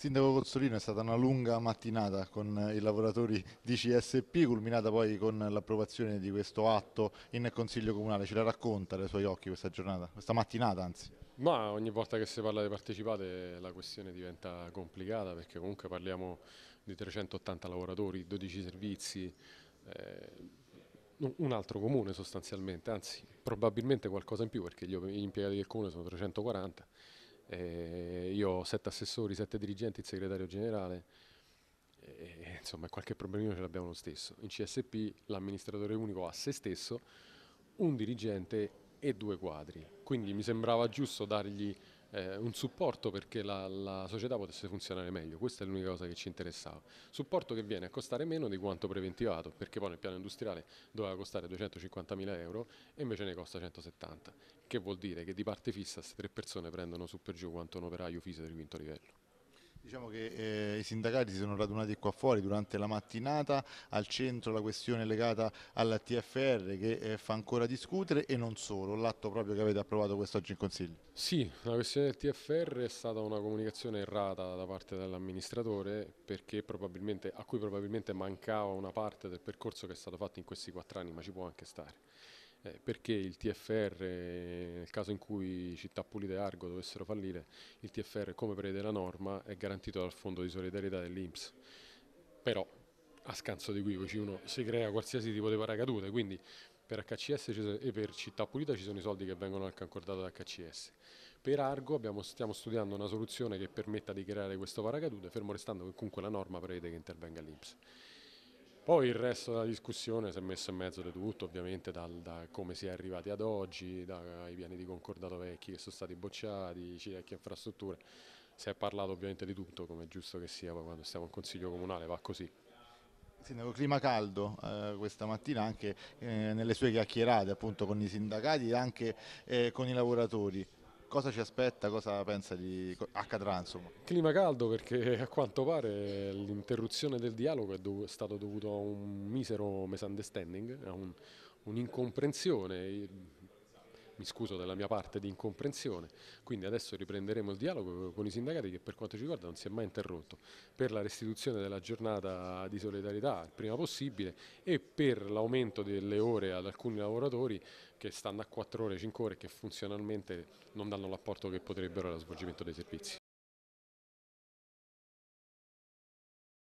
Sindaco Cozzolino, è stata una lunga mattinata con i lavoratori di CSP, culminata poi con l'approvazione di questo atto in Consiglio Comunale. Ce la racconta dai suoi occhi questa giornata, questa mattinata anzi? Ma ogni volta che si parla di partecipate la questione diventa complicata perché comunque parliamo di 380 lavoratori, 12 servizi, eh, un altro comune sostanzialmente, anzi probabilmente qualcosa in più perché gli impiegati del comune sono 340 eh, io ho sette assessori, sette dirigenti, il segretario generale, eh, insomma qualche problemino ce l'abbiamo lo stesso. In CSP l'amministratore unico ha se stesso un dirigente e due quadri, quindi mi sembrava giusto dargli eh, un supporto perché la, la, società potesse funzionare meglio, questa è l'unica cosa che ci interessava. Supporto che viene a costare meno di quanto preventivato, perché poi nel piano industriale doveva costare 250.000 euro e invece ne costa 170, che vuol dire che di parte fissa queste tre persone prendono su per giù quanto un operaio fisico di quinto livello. Diciamo che eh, i sindacati si sono radunati qua fuori durante la mattinata, al centro la questione legata alla TFR che eh, fa ancora discutere e non solo, l'atto proprio che avete approvato quest'oggi in Consiglio. Sì, la questione del TFR è stata una comunicazione errata da parte dell'amministratore a cui probabilmente mancava una parte del percorso che è stato fatto in questi quattro anni, ma ci può anche stare eh, perché il TFR, nel caso in cui Città Pulita e Argo dovessero fallire, il TFR come prevede la norma è garantito dal Fondo di Solidarietà dell'Inps, però a scanso di equivoci uno si crea qualsiasi tipo di paracadute, quindi per HCS e per Città Pulita ci sono i soldi che vengono anche accordati da HCS. Per Argo abbiamo, stiamo studiando una soluzione che permetta di creare questo paracadute, fermo restando che comunque la norma prevede che intervenga l'Inps. Poi il resto della discussione si è messo in mezzo di tutto, ovviamente dal, da come si è arrivati ad oggi, dai piani di concordato vecchi che sono stati bocciati, le vecchie infrastrutture, si è parlato ovviamente di tutto come è giusto che sia, poi quando stiamo in consiglio comunale va così. Sindaco, clima caldo eh, questa mattina anche eh, nelle sue chiacchierate appunto con i sindacati e anche eh, con i lavoratori cosa ci aspetta, cosa pensa di accadrà insomma? Clima caldo perché a quanto pare l'interruzione del dialogo è, dov stato dovuto a un misero misunderstanding, a un, un'incomprensione mi scuso della mia parte di incomprensione, quindi adesso riprenderemo il dialogo con i sindacati che per quanto ci riguarda non si è mai interrotto, per la restituzione della giornata di solidarietà il prima possibile e per l'aumento delle ore ad alcuni lavoratori che stanno a 4 ore, 5 ore e che funzionalmente non danno l'apporto che potrebbero allo svolgimento dei servizi.